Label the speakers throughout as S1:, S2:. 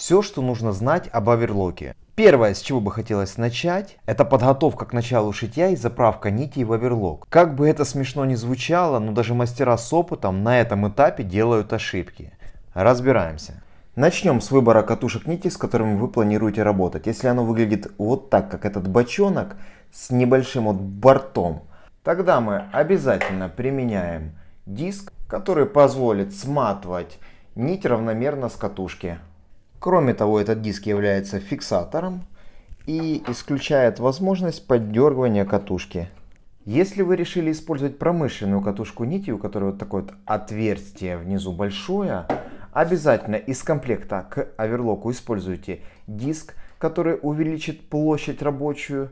S1: все, что нужно знать об оверлоке. Первое, с чего бы хотелось начать, это подготовка к началу шитья и заправка нитей в оверлок. Как бы это смешно ни звучало, но даже мастера с опытом на этом этапе делают ошибки. Разбираемся. Начнем с выбора катушек нити, с которыми вы планируете работать. Если оно выглядит вот так, как этот бочонок, с небольшим вот бортом, тогда мы обязательно применяем диск, который позволит сматывать нить равномерно с катушки. Кроме того, этот диск является фиксатором и исключает возможность поддергивания катушки. Если вы решили использовать промышленную катушку нити, у которой вот такое вот отверстие внизу большое, обязательно из комплекта к оверлоку используйте диск, который увеличит площадь рабочую,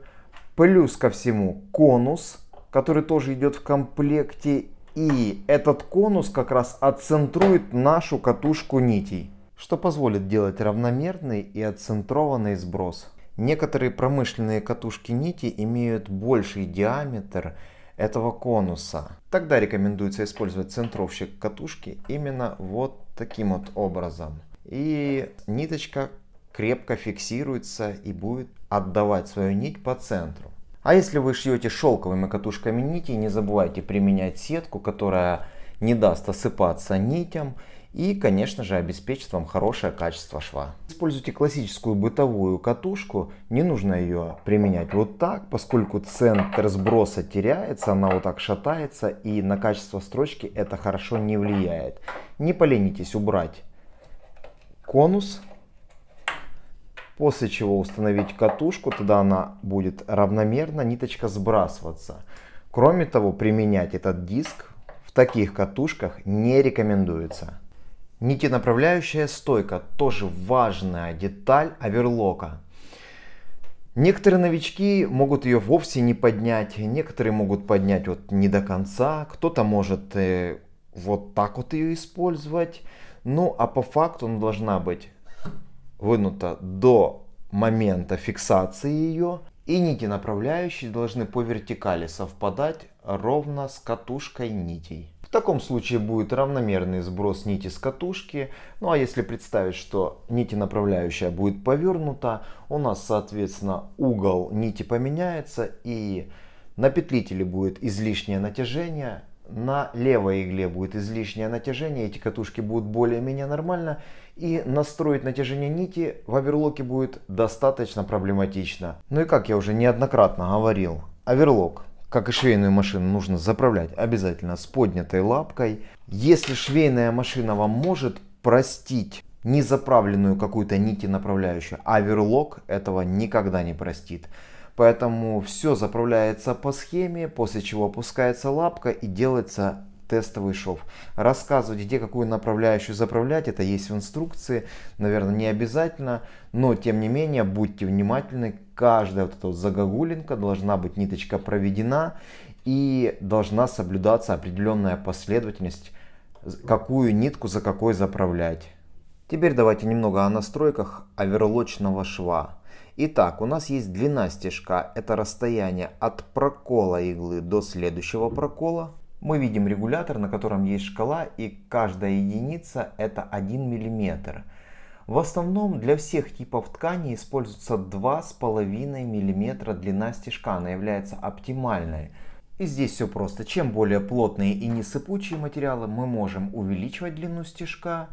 S1: плюс ко всему конус, который тоже идет в комплекте, и этот конус как раз отцентрует нашу катушку нитей что позволит делать равномерный и отцентрованный сброс. Некоторые промышленные катушки нити имеют больший диаметр этого конуса. Тогда рекомендуется использовать центровщик катушки именно вот таким вот образом. И ниточка крепко фиксируется и будет отдавать свою нить по центру. А если вы шьете шелковыми катушками нити, не забывайте применять сетку, которая не даст осыпаться нитям и, конечно же, обеспечит вам хорошее качество шва. Используйте классическую бытовую катушку, не нужно ее применять вот так, поскольку центр сброса теряется, она вот так шатается и на качество строчки это хорошо не влияет. Не поленитесь убрать конус, после чего установить катушку, тогда она будет равномерно ниточка сбрасываться. Кроме того, применять этот диск в таких катушках не рекомендуется. Нитенаправляющая стойка тоже важная деталь оверлока. Некоторые новички могут ее вовсе не поднять, некоторые могут поднять вот не до конца, кто-то может э, вот так вот ее использовать. Ну а по факту она должна быть вынута до момента фиксации ее. И нити направляющие должны по вертикали совпадать ровно с катушкой нитей. В таком случае будет равномерный сброс нити с катушки. Ну а если представить, что нити направляющая будет повернута, у нас соответственно угол нити поменяется и на петлителе будет излишнее натяжение, на левой игле будет излишнее натяжение, эти катушки будут более-менее нормально, и настроить натяжение нити в оверлоке будет достаточно проблематично. Ну и как я уже неоднократно говорил, оверлок как и швейную машину, нужно заправлять обязательно с поднятой лапкой. Если швейная машина вам может простить незаправленную какую-то нити направляющую, а верлок этого никогда не простит. Поэтому все заправляется по схеме, после чего опускается лапка и делается тестовый шов. Рассказывать, где какую направляющую заправлять, это есть в инструкции, наверное, не обязательно, но тем не менее, будьте внимательны, каждая вот эта вот загогулинка должна быть ниточка проведена и должна соблюдаться определенная последовательность, какую нитку за какой заправлять. Теперь давайте немного о настройках оверлочного шва. Итак, у нас есть длина стежка, это расстояние от прокола иглы до следующего прокола. Мы видим регулятор, на котором есть шкала, и каждая единица это 1 мм. В основном для всех типов тканей используется 2,5 мм длина стежка, она является оптимальной. И здесь все просто. Чем более плотные и не сыпучие материалы, мы можем увеличивать длину стежка.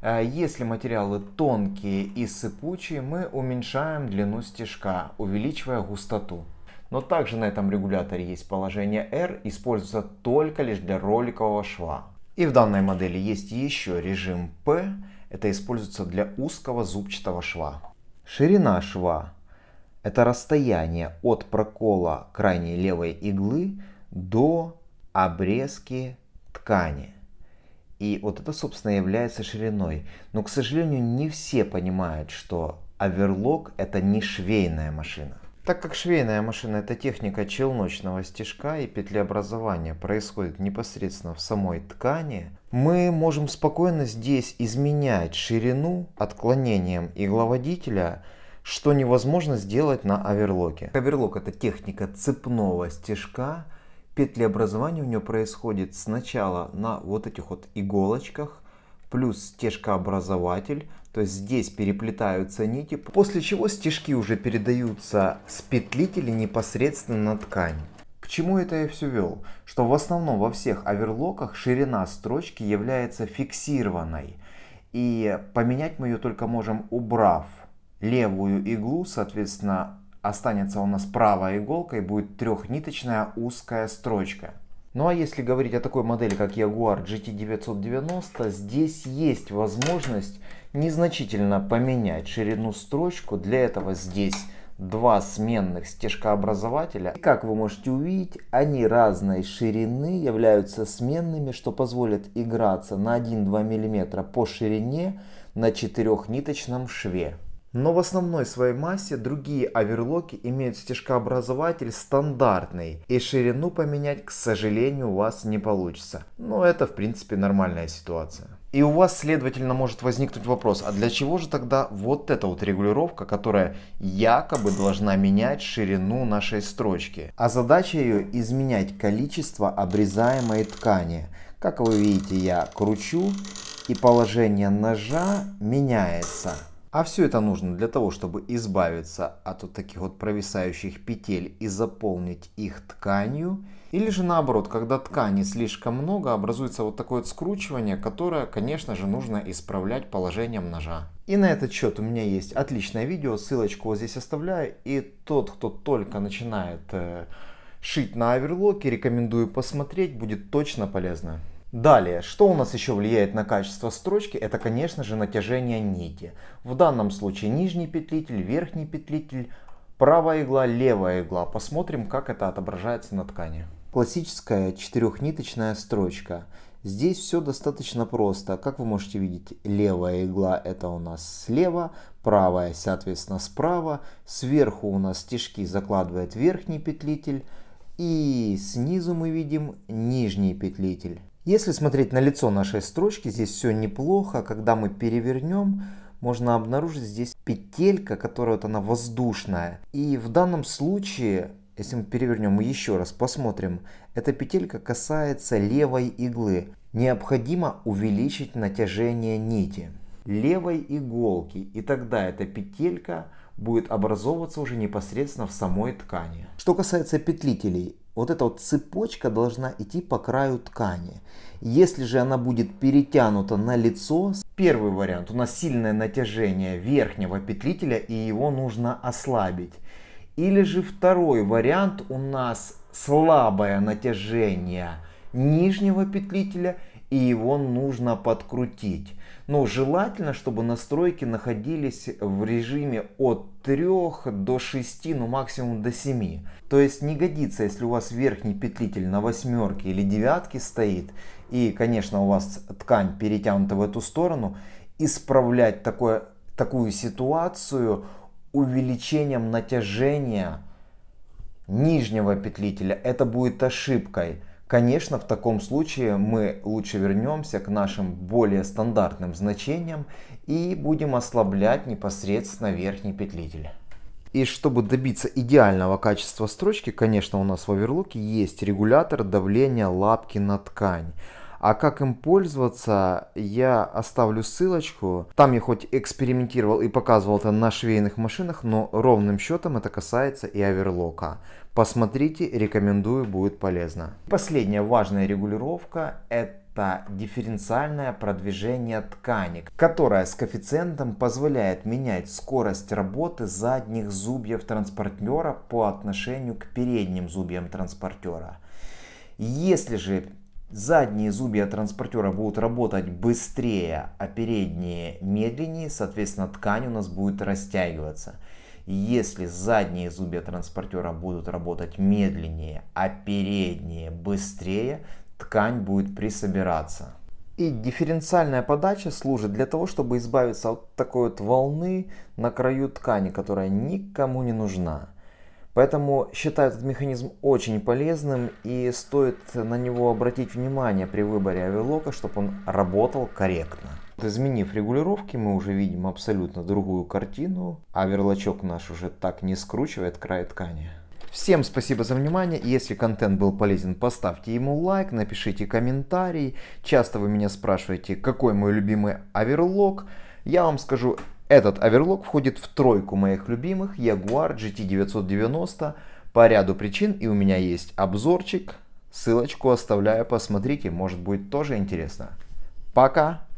S1: Э, если материалы тонкие и сыпучие, мы уменьшаем длину стежка, увеличивая густоту. Но также на этом регуляторе есть положение R, используется только лишь для роликового шва. И в данной модели есть еще режим P, это используется для узкого зубчатого шва. Ширина шва – это расстояние от прокола крайней левой иглы до обрезки ткани. И вот это, собственно, является шириной. Но, к сожалению, не все понимают, что оверлок – это не швейная машина. Так как швейная машина – это техника челночного стежка и петлеобразования происходит непосредственно в самой ткани, мы можем спокойно здесь изменять ширину отклонением игловодителя, что невозможно сделать на оверлоке. Оверлок – это техника цепного стежка. Петлеобразование у него происходит сначала на вот этих вот иголочках, плюс стежкообразователь, то есть здесь переплетаются нити, после чего стежки уже передаются с петлители непосредственно на ткань. К чему это я все вел? Что в основном во всех оверлоках ширина строчки является фиксированной. И поменять мы ее только можем, убрав левую иглу, соответственно, останется у нас правая иголка и будет трехниточная узкая строчка. Ну а если говорить о такой модели, как Jaguar GT990, здесь есть возможность незначительно поменять ширину строчку. Для этого здесь два сменных стежкообразователя. И как вы можете увидеть, они разной ширины являются сменными, что позволит играться на 1-2 мм по ширине на четырехниточном шве. Но в основной своей массе другие оверлоки имеют стежкообразователь стандартный, и ширину поменять, к сожалению, у вас не получится. Но это в принципе нормальная ситуация. И у вас, следовательно, может возникнуть вопрос, а для чего же тогда вот эта вот регулировка, которая якобы должна менять ширину нашей строчки? А задача ее изменять количество обрезаемой ткани. Как вы видите, я кручу и положение ножа меняется. А все это нужно для того, чтобы избавиться от вот таких вот провисающих петель и заполнить их тканью. Или же наоборот, когда ткани слишком много, образуется вот такое вот скручивание, которое, конечно же, нужно исправлять положением ножа. И на этот счет у меня есть отличное видео, ссылочку вот здесь оставляю. И тот, кто только начинает э, шить на оверлоке, рекомендую посмотреть, будет точно полезно. Далее, что у нас еще влияет на качество строчки, это, конечно же, натяжение нити. В данном случае нижний петлитель, верхний петлитель, правая игла, левая игла. Посмотрим, как это отображается на ткани. Классическая четырехниточная строчка. Здесь все достаточно просто. Как вы можете видеть, левая игла это у нас слева, правая, соответственно, справа. Сверху у нас стежки закладывает верхний петлитель. И снизу мы видим нижний петлитель. Если смотреть на лицо нашей строчки, здесь все неплохо. Когда мы перевернем, можно обнаружить здесь петелька, которая вот она воздушная. И в данном случае, если мы перевернем еще раз посмотрим, эта петелька касается левой иглы. Необходимо увеличить натяжение нити левой иголки, и тогда эта петелька будет образовываться уже непосредственно в самой ткани. Что касается петлителей, вот эта вот цепочка должна идти по краю ткани. Если же она будет перетянута на лицо, первый вариант, у нас сильное натяжение верхнего петлителя и его нужно ослабить. Или же второй вариант, у нас слабое натяжение нижнего петлителя и его нужно подкрутить. Но желательно, чтобы настройки находились в режиме от 3 до 6, ну максимум до 7. То есть не годится, если у вас верхний петлитель на восьмерке или девятке стоит, и, конечно, у вас ткань перетянута в эту сторону, исправлять такое, такую ситуацию увеличением натяжения нижнего петлителя. Это будет ошибкой. Конечно, в таком случае мы лучше вернемся к нашим более стандартным значениям и будем ослаблять непосредственно верхний петлитель. И чтобы добиться идеального качества строчки, конечно, у нас в оверлоке есть регулятор давления лапки на ткань. А как им пользоваться, я оставлю ссылочку. Там я хоть экспериментировал и показывал это на швейных машинах, но ровным счетом это касается и оверлока. Посмотрите, рекомендую, будет полезно. Последняя важная регулировка – это это дифференциальное продвижение ткани, которое с коэффициентом позволяет менять скорость работы задних зубьев транспортера по отношению к передним зубьям транспортера. Если же задние зубья транспортера будут работать быстрее, а передние медленнее, соответственно ткань у нас будет растягиваться. Если задние зубья транспортера будут работать медленнее, а передние быстрее, ткань будет присобираться. И дифференциальная подача служит для того, чтобы избавиться от такой вот волны на краю ткани, которая никому не нужна. Поэтому считаю этот механизм очень полезным и стоит на него обратить внимание при выборе авилока, чтобы он работал корректно. Изменив регулировки, мы уже видим абсолютно другую картину, а верлочок наш уже так не скручивает край ткани. Всем спасибо за внимание. Если контент был полезен, поставьте ему лайк, напишите комментарий. Часто вы меня спрашиваете, какой мой любимый оверлок. Я вам скажу, этот оверлок входит в тройку моих любимых Jaguar GT990 по ряду причин. И у меня есть обзорчик. Ссылочку оставляю, посмотрите, может будет тоже интересно. Пока!